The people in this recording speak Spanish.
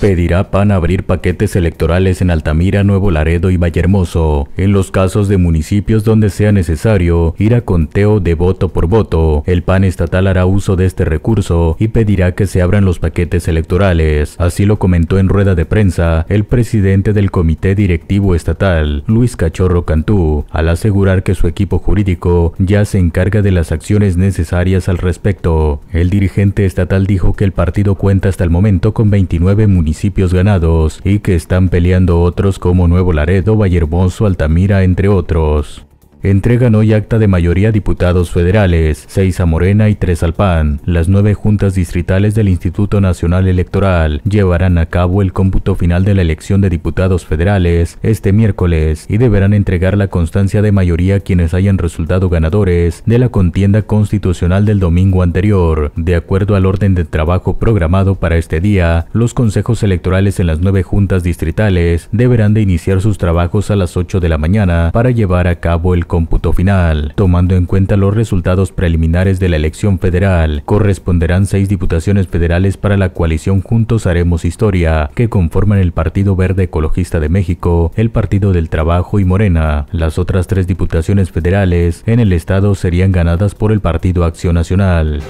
Pedirá PAN abrir paquetes electorales en Altamira, Nuevo Laredo y Vallehermoso. En los casos de municipios donde sea necesario ir a conteo de voto por voto, el PAN estatal hará uso de este recurso y pedirá que se abran los paquetes electorales. Así lo comentó en rueda de prensa el presidente del Comité Directivo Estatal, Luis Cachorro Cantú, al asegurar que su equipo jurídico ya se encarga de las acciones necesarias al respecto. El dirigente estatal dijo que el partido cuenta hasta el momento con 29 municipios municipios ganados y que están peleando otros como Nuevo Laredo, Vallehermoso, Altamira, entre otros entregan hoy acta de mayoría a diputados federales, seis a Morena y tres al PAN. Las nueve juntas distritales del Instituto Nacional Electoral llevarán a cabo el cómputo final de la elección de diputados federales este miércoles y deberán entregar la constancia de mayoría a quienes hayan resultado ganadores de la contienda constitucional del domingo anterior. De acuerdo al orden de trabajo programado para este día, los consejos electorales en las nueve juntas distritales deberán de iniciar sus trabajos a las 8 de la mañana para llevar a cabo el cómputo final. Tomando en cuenta los resultados preliminares de la elección federal, corresponderán seis diputaciones federales para la coalición Juntos Haremos Historia, que conforman el Partido Verde Ecologista de México, el Partido del Trabajo y Morena. Las otras tres diputaciones federales en el estado serían ganadas por el Partido Acción Nacional.